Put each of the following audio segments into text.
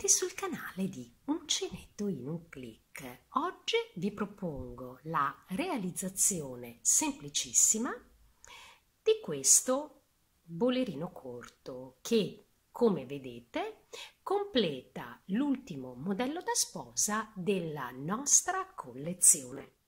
benvenuti sul canale di Uncinetto in un clic. Oggi vi propongo la realizzazione semplicissima di questo bolerino corto che, come vedete, completa l'ultimo modello da sposa della nostra collezione.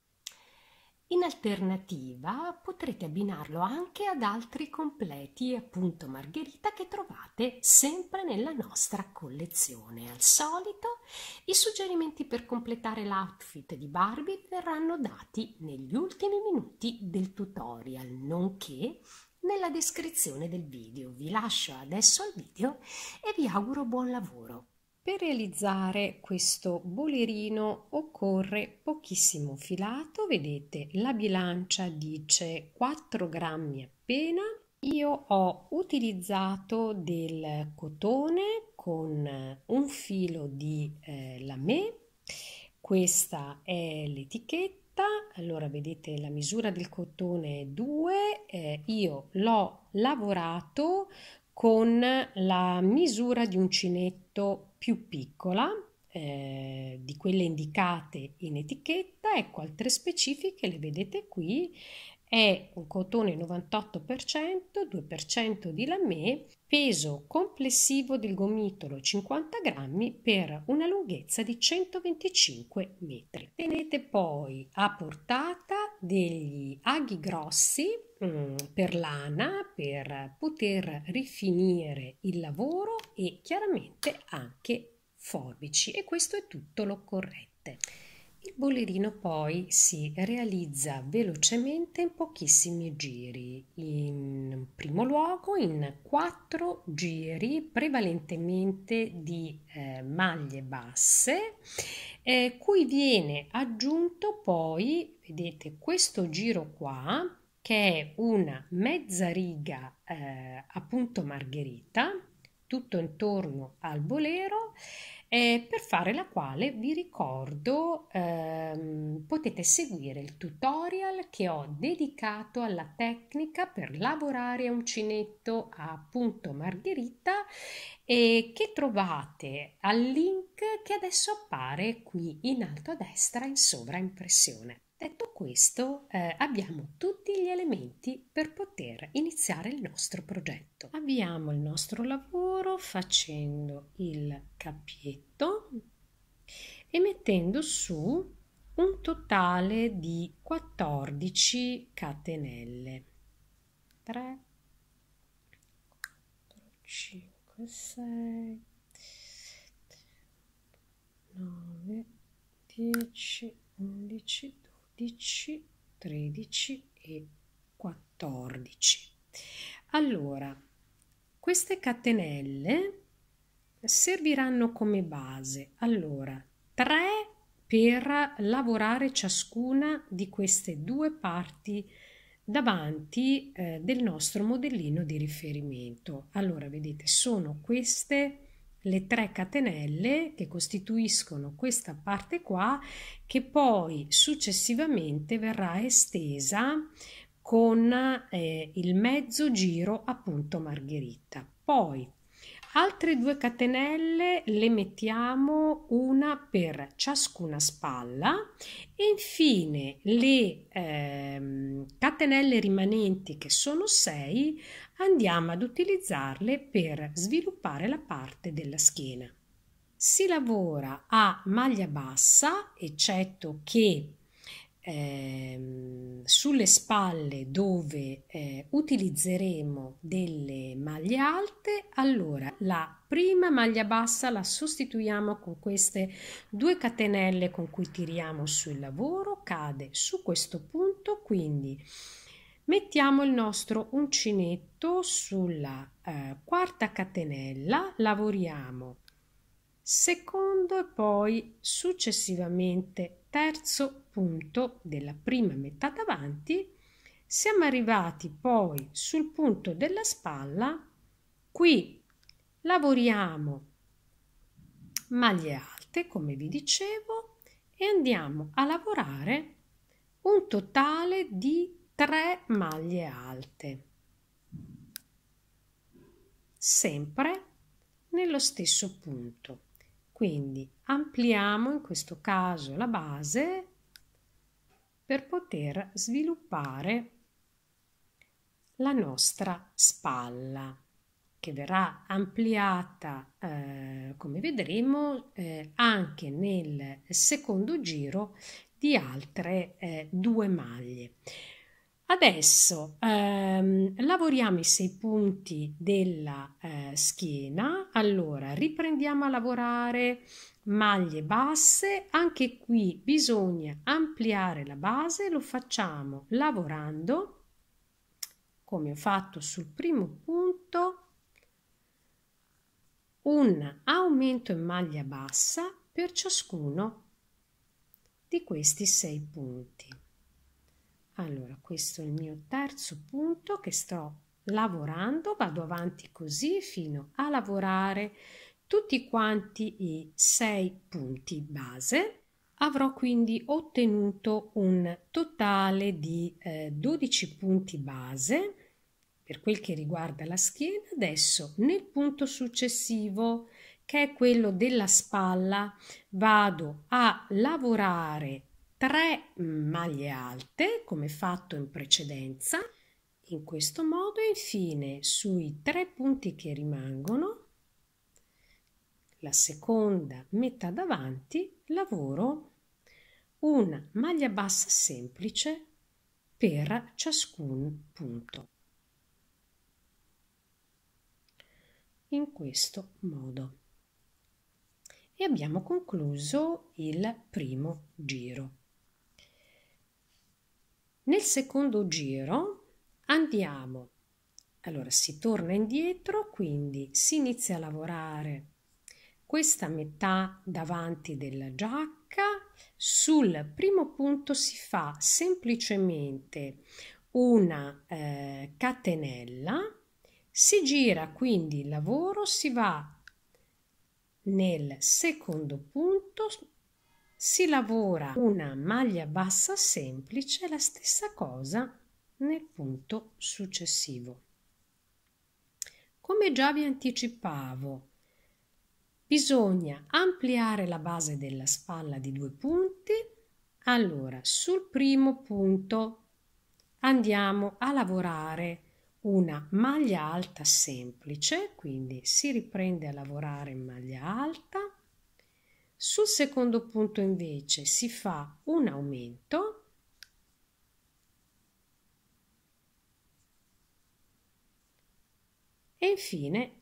In alternativa potrete abbinarlo anche ad altri completi appunto margherita che trovate sempre nella nostra collezione. Al solito i suggerimenti per completare l'outfit di Barbie verranno dati negli ultimi minuti del tutorial, nonché nella descrizione del video. Vi lascio adesso al video e vi auguro buon lavoro. Per realizzare questo bolerino occorre pochissimo filato, vedete la bilancia dice 4 grammi appena, io ho utilizzato del cotone con un filo di eh, lamè, questa è l'etichetta, allora vedete la misura del cotone è 2, eh, io l'ho lavorato con la misura di uncinetto più piccola eh, di quelle indicate in etichetta, ecco altre specifiche le vedete qui è un cotone 98%, 2% di lamè, peso complessivo del gomitolo 50 grammi per una lunghezza di 125 metri. Tenete poi a portata degli aghi grossi mm, per lana per poter rifinire il lavoro e chiaramente anche forbici e questo è tutto l'occorrente. Il bollerino poi si realizza velocemente in pochissimi giri, in primo luogo in quattro giri prevalentemente di eh, maglie basse, eh, cui viene aggiunto poi, vedete questo giro qua, che è una mezza riga eh, appunto margherita, tutto intorno al Bolero, eh, per fare la quale vi ricordo ehm, potete seguire il tutorial che ho dedicato alla tecnica per lavorare uncinetto a punto margherita e che trovate al link che adesso appare qui in alto a destra in sovraimpressione. Detto questo, eh, abbiamo tutti gli elementi per poter iniziare il nostro progetto. Avviamo il nostro lavoro facendo il cappietto e mettendo su un totale di 14 catenelle. 3, 4, 5, 6, 9, 10, 11, 12. 12, 13 e 14. Allora, queste catenelle serviranno come base. Allora, 3 per lavorare ciascuna di queste due parti davanti eh, del nostro modellino di riferimento. Allora, vedete, sono queste le tre catenelle che costituiscono questa parte qua che poi successivamente verrà estesa con eh, il mezzo giro appunto margherita poi Altre due catenelle le mettiamo una per ciascuna spalla e infine le ehm, catenelle rimanenti che sono 6 andiamo ad utilizzarle per sviluppare la parte della schiena. Si lavora a maglia bassa eccetto che eh, sulle spalle dove eh, utilizzeremo delle maglie alte allora la prima maglia bassa la sostituiamo con queste due catenelle con cui tiriamo sul lavoro cade su questo punto quindi mettiamo il nostro uncinetto sulla eh, quarta catenella lavoriamo secondo e poi successivamente terzo punto della prima metà davanti, siamo arrivati poi sul punto della spalla, qui lavoriamo maglie alte come vi dicevo e andiamo a lavorare un totale di 3 maglie alte sempre nello stesso punto quindi ampliamo in questo caso la base per poter sviluppare la nostra spalla che verrà ampliata eh, come vedremo eh, anche nel secondo giro di altre eh, due maglie Adesso ehm, lavoriamo i sei punti della eh, schiena, allora riprendiamo a lavorare maglie basse, anche qui bisogna ampliare la base, lo facciamo lavorando come ho fatto sul primo punto, un aumento in maglia bassa per ciascuno di questi sei punti. Allora, questo è il mio terzo punto che sto lavorando, vado avanti così fino a lavorare tutti quanti i sei punti base. Avrò quindi ottenuto un totale di eh, 12 punti base per quel che riguarda la schiena. Adesso nel punto successivo, che è quello della spalla, vado a lavorare 3 maglie alte come fatto in precedenza in questo modo infine sui tre punti che rimangono la seconda metà davanti lavoro una maglia bassa semplice per ciascun punto in questo modo e abbiamo concluso il primo giro nel secondo giro andiamo. Allora si torna indietro, quindi si inizia a lavorare questa metà davanti della giacca. Sul primo punto si fa semplicemente una eh, catenella, si gira quindi il lavoro, si va nel secondo punto si lavora una maglia bassa semplice la stessa cosa nel punto successivo. Come già vi anticipavo, bisogna ampliare la base della spalla di due punti. Allora, sul primo punto andiamo a lavorare una maglia alta semplice, quindi si riprende a lavorare in maglia alta sul secondo punto invece si fa un aumento e infine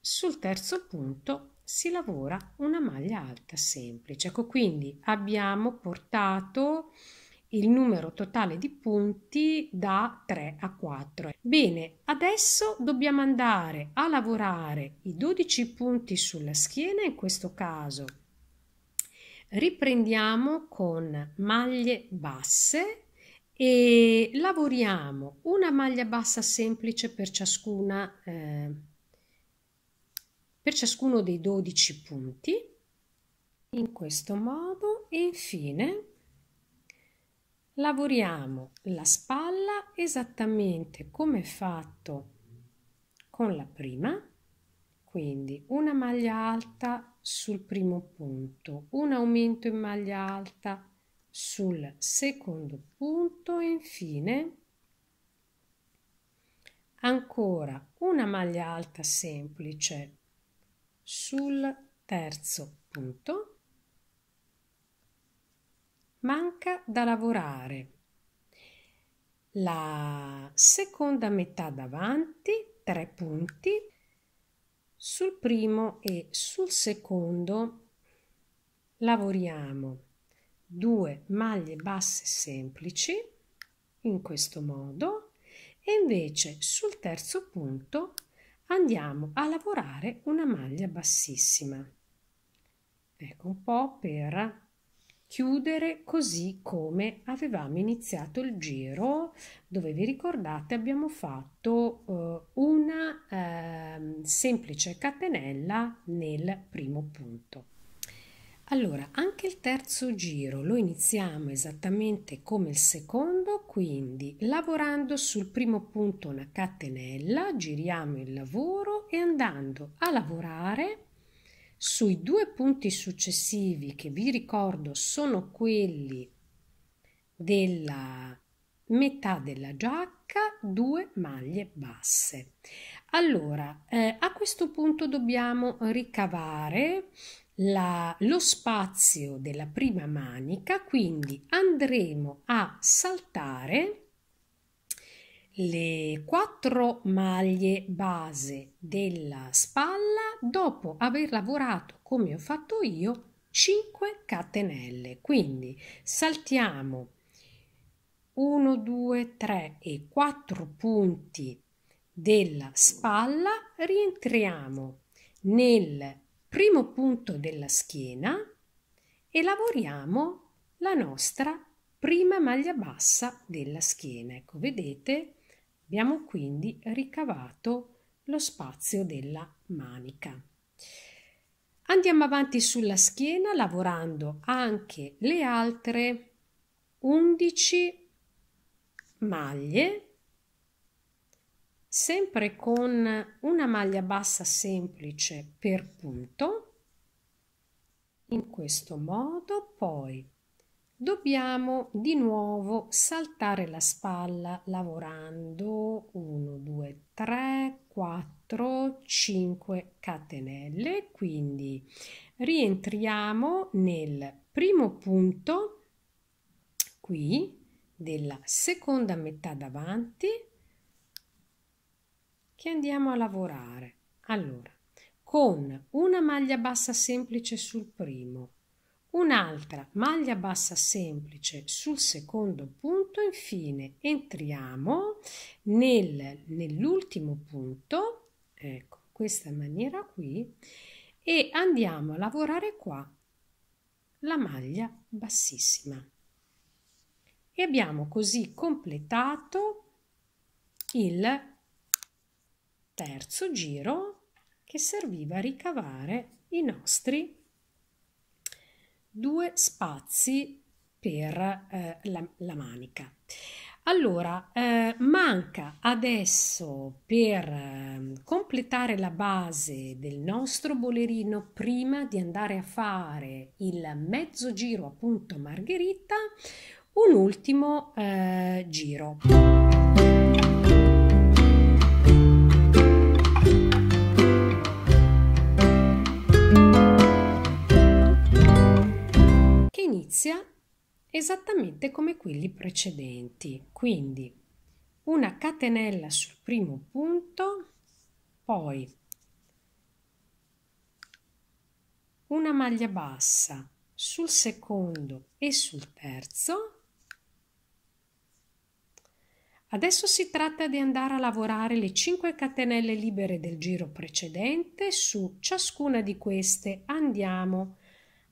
sul terzo punto si lavora una maglia alta semplice. Ecco, quindi abbiamo portato il numero totale di punti da 3 a 4. Bene, adesso dobbiamo andare a lavorare i 12 punti sulla schiena, in questo caso riprendiamo con maglie basse e lavoriamo una maglia bassa semplice per ciascuna eh, per ciascuno dei 12 punti in questo modo e infine lavoriamo la spalla esattamente come fatto con la prima quindi una maglia alta sul primo punto, un aumento in maglia alta sul secondo punto infine ancora una maglia alta semplice sul terzo punto. Manca da lavorare la seconda metà davanti, tre punti, sul primo e sul secondo lavoriamo due maglie basse semplici in questo modo e invece sul terzo punto andiamo a lavorare una maglia bassissima ecco un po' per chiudere così come avevamo iniziato il giro dove vi ricordate abbiamo fatto eh, una eh, semplice catenella nel primo punto. Allora, anche il terzo giro lo iniziamo esattamente come il secondo, quindi lavorando sul primo punto una catenella, giriamo il lavoro e andando a lavorare sui due punti successivi che vi ricordo sono quelli della metà della giacca, due maglie basse. Allora, eh, a questo punto dobbiamo ricavare la, lo spazio della prima manica, quindi andremo a saltare le quattro maglie base della spalla dopo aver lavorato come ho fatto io 5 catenelle quindi saltiamo 1 2 3 e 4 punti della spalla rientriamo nel primo punto della schiena e lavoriamo la nostra prima maglia bassa della schiena ecco vedete Abbiamo quindi ricavato lo spazio della manica. Andiamo avanti sulla schiena lavorando anche le altre 11 maglie sempre con una maglia bassa semplice per punto in questo modo poi dobbiamo di nuovo saltare la spalla lavorando 1 2 3 4 5 catenelle quindi rientriamo nel primo punto qui della seconda metà davanti che andiamo a lavorare allora con una maglia bassa semplice sul primo un'altra maglia bassa semplice sul secondo punto infine entriamo nel, nell'ultimo punto ecco questa maniera qui e andiamo a lavorare qua la maglia bassissima e abbiamo così completato il terzo giro che serviva a ricavare i nostri due spazi per eh, la, la, manica. Allora, eh, manca adesso per ehm, completare la base del nostro bolerino prima di andare a fare il mezzo giro appunto margherita, un ultimo eh, giro. inizia esattamente come quelli precedenti, quindi una catenella sul primo punto, poi una maglia bassa sul secondo e sul terzo. Adesso si tratta di andare a lavorare le 5 catenelle libere del giro precedente, su ciascuna di queste andiamo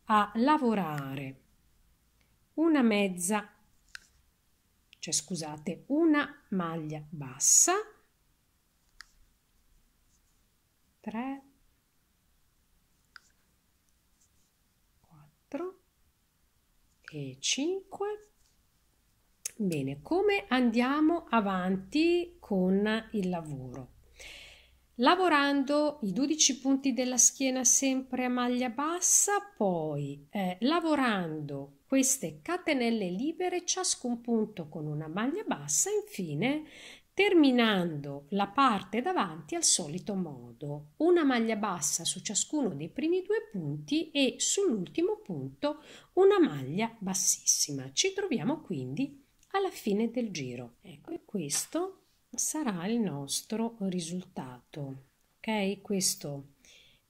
a lavorare una mezza, cioè scusate, una maglia bassa, 3, 4 e 5. Bene, come andiamo avanti con il lavoro? Lavorando i 12 punti della schiena sempre a maglia bassa, poi eh, lavorando queste catenelle libere, ciascun punto con una maglia bassa, infine terminando la parte davanti al solito modo, una maglia bassa su ciascuno dei primi due punti e sull'ultimo punto una maglia bassissima. Ci troviamo quindi alla fine del giro. Ecco, questo sarà il nostro risultato. Ok, questo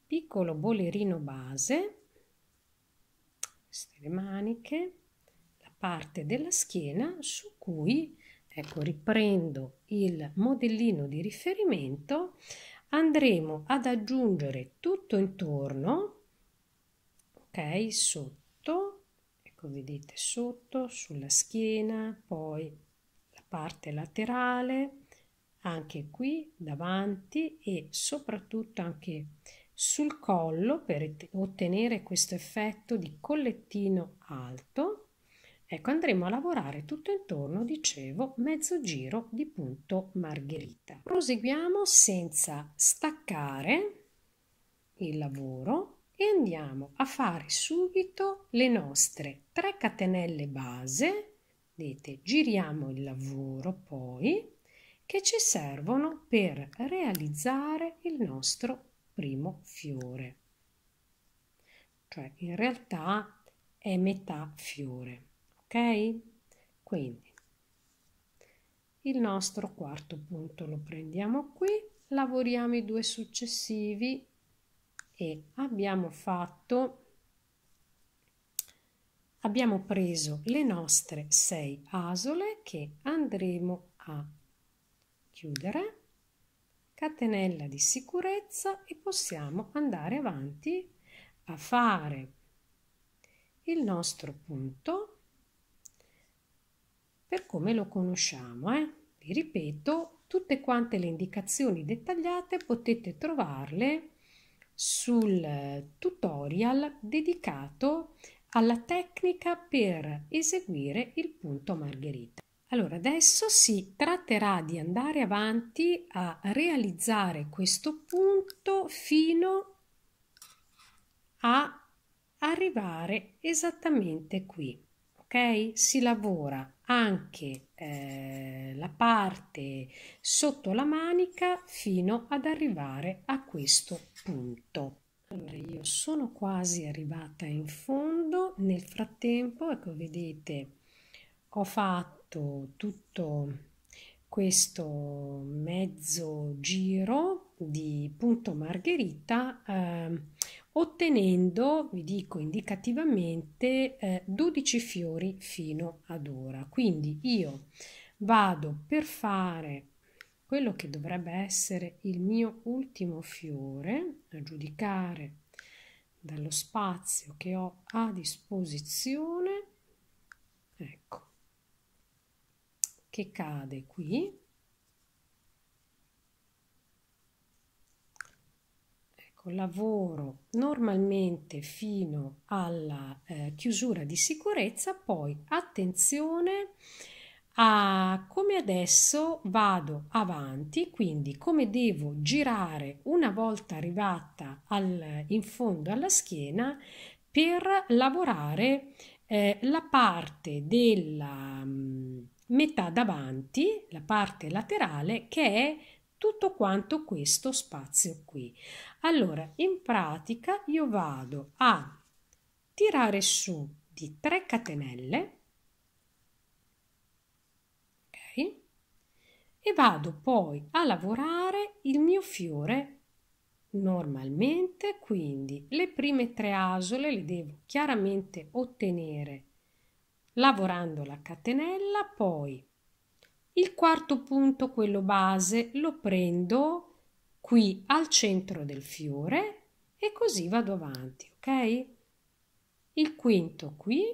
piccolo bolerino base, queste le maniche, la parte della schiena su cui, ecco, riprendo il modellino di riferimento, andremo ad aggiungere tutto intorno, ok, sotto, ecco, vedete sotto, sulla schiena, poi la parte laterale, anche qui davanti e soprattutto anche sul collo per ottenere questo effetto di collettino alto ecco andremo a lavorare tutto intorno dicevo mezzo giro di punto margherita proseguiamo senza staccare il lavoro e andiamo a fare subito le nostre 3 catenelle base vedete giriamo il lavoro poi che ci servono per realizzare il nostro primo fiore. Cioè in realtà è metà fiore, ok? Quindi il nostro quarto punto lo prendiamo qui, lavoriamo i due successivi e abbiamo fatto abbiamo preso le nostre sei asole che andremo a chiudere, catenella di sicurezza e possiamo andare avanti a fare il nostro punto per come lo conosciamo. Eh? Vi ripeto, tutte quante le indicazioni dettagliate potete trovarle sul eh, tutorial dedicato alla tecnica per eseguire il punto margherita. Allora, adesso si tratterà di andare avanti a realizzare questo punto fino a arrivare esattamente qui. Ok? Si lavora anche eh, la parte sotto la manica fino ad arrivare a questo punto. Allora, io sono quasi arrivata in fondo, nel frattempo, ecco, vedete, ho fatto tutto questo mezzo giro di punto margherita eh, ottenendo, vi dico indicativamente, eh, 12 fiori fino ad ora. Quindi io vado per fare quello che dovrebbe essere il mio ultimo fiore, a giudicare dallo spazio che ho a disposizione. Ecco, che cade qui. Ecco, lavoro normalmente fino alla eh, chiusura di sicurezza, poi attenzione a come adesso vado avanti, quindi come devo girare una volta arrivata al, in fondo alla schiena per lavorare eh, la parte della mm, metà davanti, la parte laterale, che è tutto quanto questo spazio qui. Allora, in pratica io vado a tirare su di 3 catenelle okay, e vado poi a lavorare il mio fiore normalmente, quindi le prime tre asole le devo chiaramente ottenere lavorando la catenella, poi il quarto punto, quello base, lo prendo qui al centro del fiore e così vado avanti, ok? Il quinto qui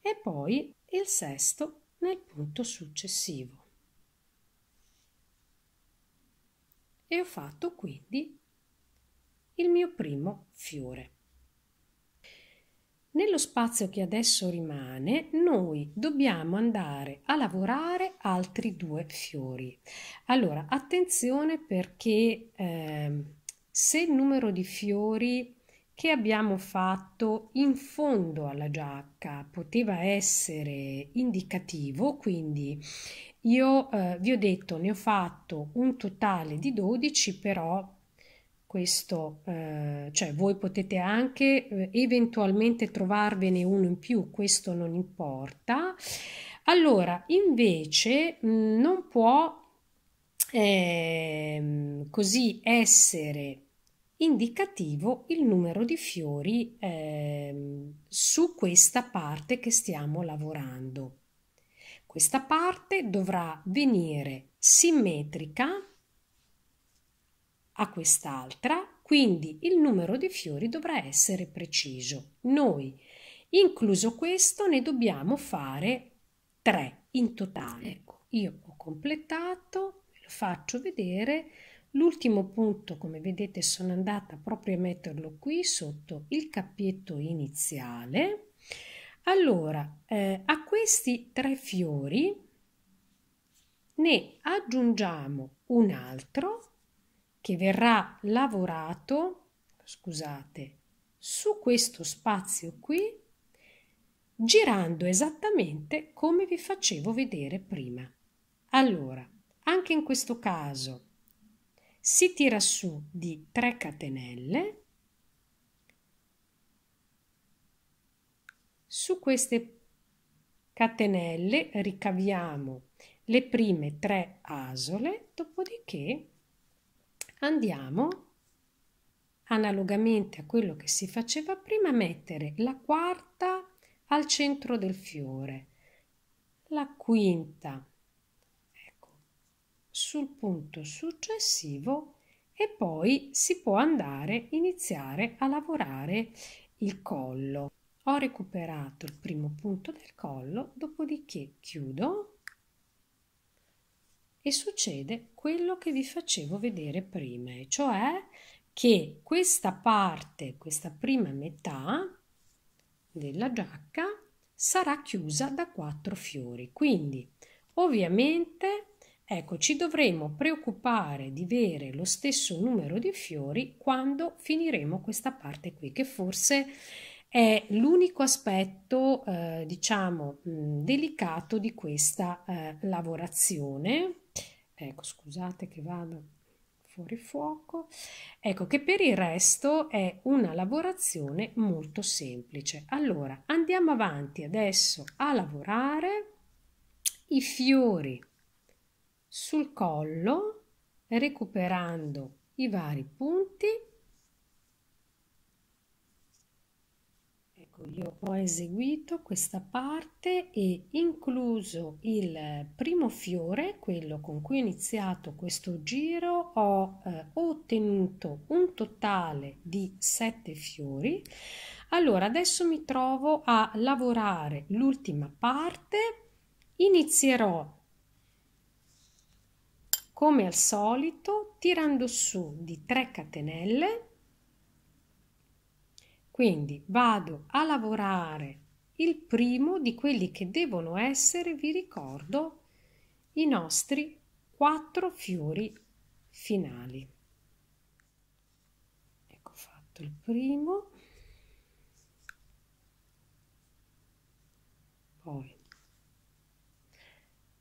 e poi il sesto nel punto successivo. E ho fatto quindi il mio primo fiore. Nello spazio che adesso rimane, noi dobbiamo andare a lavorare altri due fiori. Allora, attenzione perché eh, se il numero di fiori che abbiamo fatto in fondo alla giacca poteva essere indicativo, quindi io eh, vi ho detto ne ho fatto un totale di 12, però questo, eh, cioè voi potete anche eh, eventualmente trovarvene uno in più, questo non importa. Allora, invece mh, non può eh, così essere indicativo il numero di fiori ehm, su questa parte che stiamo lavorando. Questa parte dovrà venire simmetrica a quest'altra, quindi il numero di fiori dovrà essere preciso. Noi, incluso questo, ne dobbiamo fare 3 in totale. Ecco, io ho completato, ve lo faccio vedere. L'ultimo punto, come vedete, sono andata proprio a metterlo qui sotto il cappietto iniziale. Allora, eh, a questi tre fiori ne aggiungiamo un altro che verrà lavorato, scusate, su questo spazio qui, girando esattamente come vi facevo vedere prima. Allora, anche in questo caso si tira su di 3 catenelle su queste catenelle ricaviamo le prime tre asole dopodiché Andiamo analogamente a quello che si faceva prima, a mettere la quarta al centro del fiore, la quinta ecco, sul punto successivo e poi si può andare, iniziare a lavorare il collo. Ho recuperato il primo punto del collo, dopodiché chiudo e succede quello che vi facevo vedere prima, e cioè che questa parte, questa prima metà della giacca sarà chiusa da quattro fiori. Quindi, ovviamente, ecco, ci dovremo preoccupare di avere lo stesso numero di fiori quando finiremo questa parte qui, che forse è l'unico aspetto, eh, diciamo, mh, delicato di questa eh, lavorazione ecco scusate che vado fuori fuoco ecco che per il resto è una lavorazione molto semplice allora andiamo avanti adesso a lavorare i fiori sul collo recuperando i vari punti io ho eseguito questa parte e incluso il primo fiore, quello con cui ho iniziato questo giro, ho eh, ottenuto un totale di sette fiori. Allora, adesso mi trovo a lavorare l'ultima parte. Inizierò come al solito tirando su di 3 catenelle quindi vado a lavorare il primo di quelli che devono essere, vi ricordo, i nostri quattro fiori finali. Ecco fatto il primo. Poi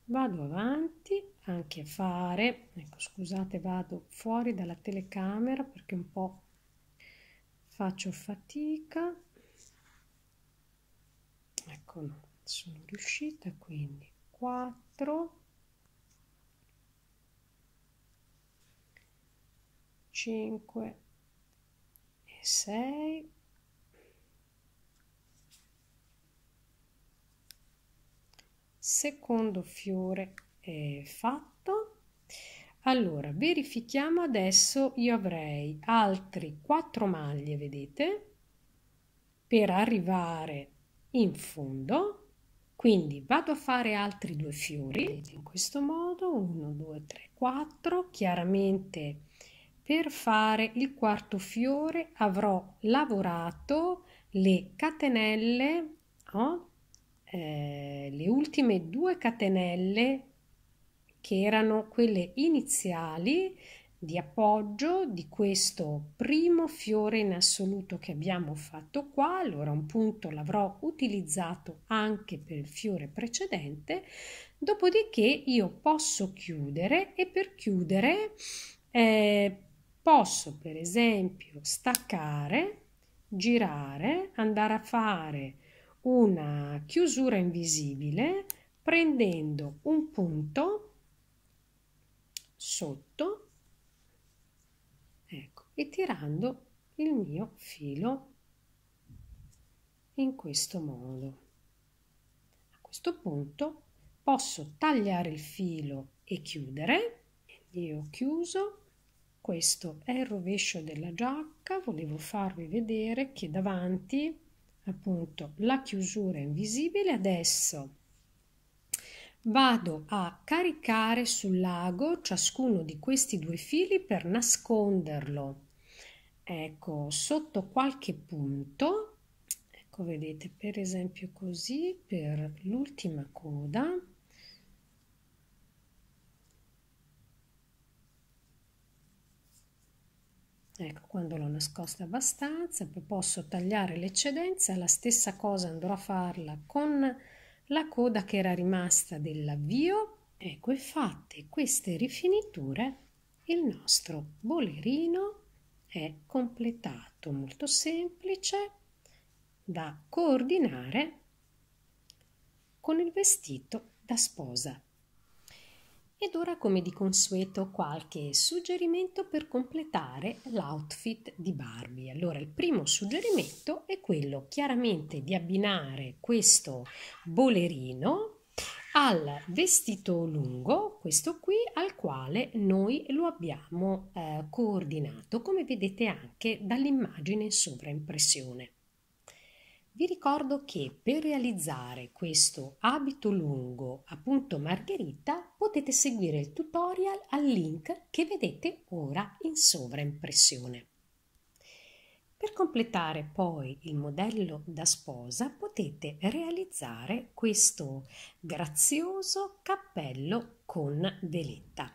vado avanti anche a fare, ecco scusate vado fuori dalla telecamera perché un po' faccio fatica ecco sono riuscita quindi 4 5 e 6 secondo fiore è fatto allora, verifichiamo adesso, io avrei altri 4 maglie, vedete, per arrivare in fondo, quindi vado a fare altri due fiori, in questo modo, 1, 2, 3, 4, chiaramente per fare il quarto fiore avrò lavorato le catenelle, oh, eh, le ultime due catenelle che erano quelle iniziali di appoggio di questo primo fiore in assoluto che abbiamo fatto qua, allora un punto l'avrò utilizzato anche per il fiore precedente, dopodiché io posso chiudere e per chiudere eh, posso per esempio staccare, girare, andare a fare una chiusura invisibile prendendo un punto sotto ecco, e tirando il mio filo in questo modo. A questo punto posso tagliare il filo e chiudere. Io ho chiuso. Questo è il rovescio della giacca. Volevo farvi vedere che davanti appunto la chiusura è invisibile. Adesso vado a caricare sul lago ciascuno di questi due fili per nasconderlo ecco sotto qualche punto ecco vedete per esempio così per l'ultima coda ecco quando l'ho nascosta abbastanza posso tagliare l'eccedenza la stessa cosa andrò a farla con la coda che era rimasta dell'avvio, ecco fatte queste rifiniture, il nostro bolerino è completato, molto semplice da coordinare con il vestito da sposa ed ora come di consueto qualche suggerimento per completare l'outfit di Barbie. Allora il primo suggerimento è quello chiaramente di abbinare questo bolerino al vestito lungo, questo qui al quale noi lo abbiamo eh, coordinato, come vedete anche dall'immagine in sovraimpressione. Vi ricordo che per realizzare questo abito lungo appunto margherita potete seguire il tutorial al link che vedete ora in sovraimpressione. Per completare poi il modello da sposa potete realizzare questo grazioso cappello con veletta.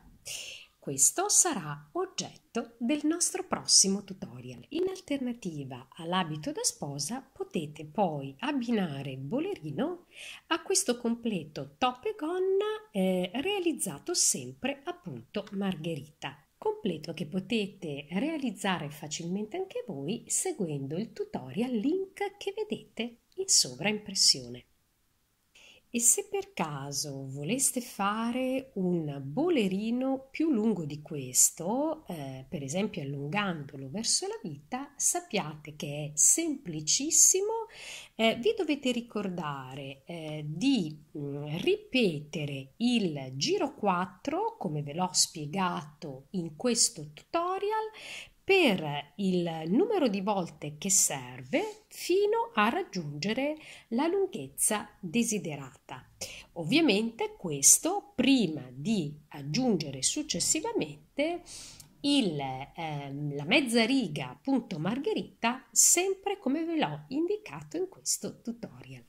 Questo sarà oggetto del nostro prossimo tutorial. In alternativa all'abito da sposa potete poi abbinare il bolerino a questo completo top e gonna eh, realizzato sempre appunto margherita completo che potete realizzare facilmente anche voi seguendo il tutorial link che vedete in sovraimpressione. E se per caso voleste fare un bolerino più lungo di questo, eh, per esempio allungandolo verso la vita, sappiate che è semplicissimo. Eh, vi dovete ricordare eh, di mh, mm, ripetere il giro 4 come ve l'ho spiegato in questo tutorial per il numero di volte che serve fino a raggiungere la lunghezza desiderata. Ovviamente questo prima di aggiungere successivamente il, ehm, la mezza riga punto margherita sempre come ve l'ho indicato in questo tutorial.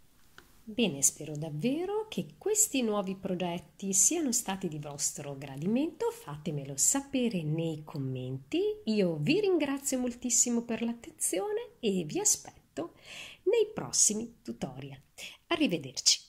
Bene, spero davvero che questi nuovi progetti siano stati di vostro gradimento, fatemelo sapere nei commenti. Io vi ringrazio moltissimo per l'attenzione e vi aspetto nei prossimi tutorial. Arrivederci!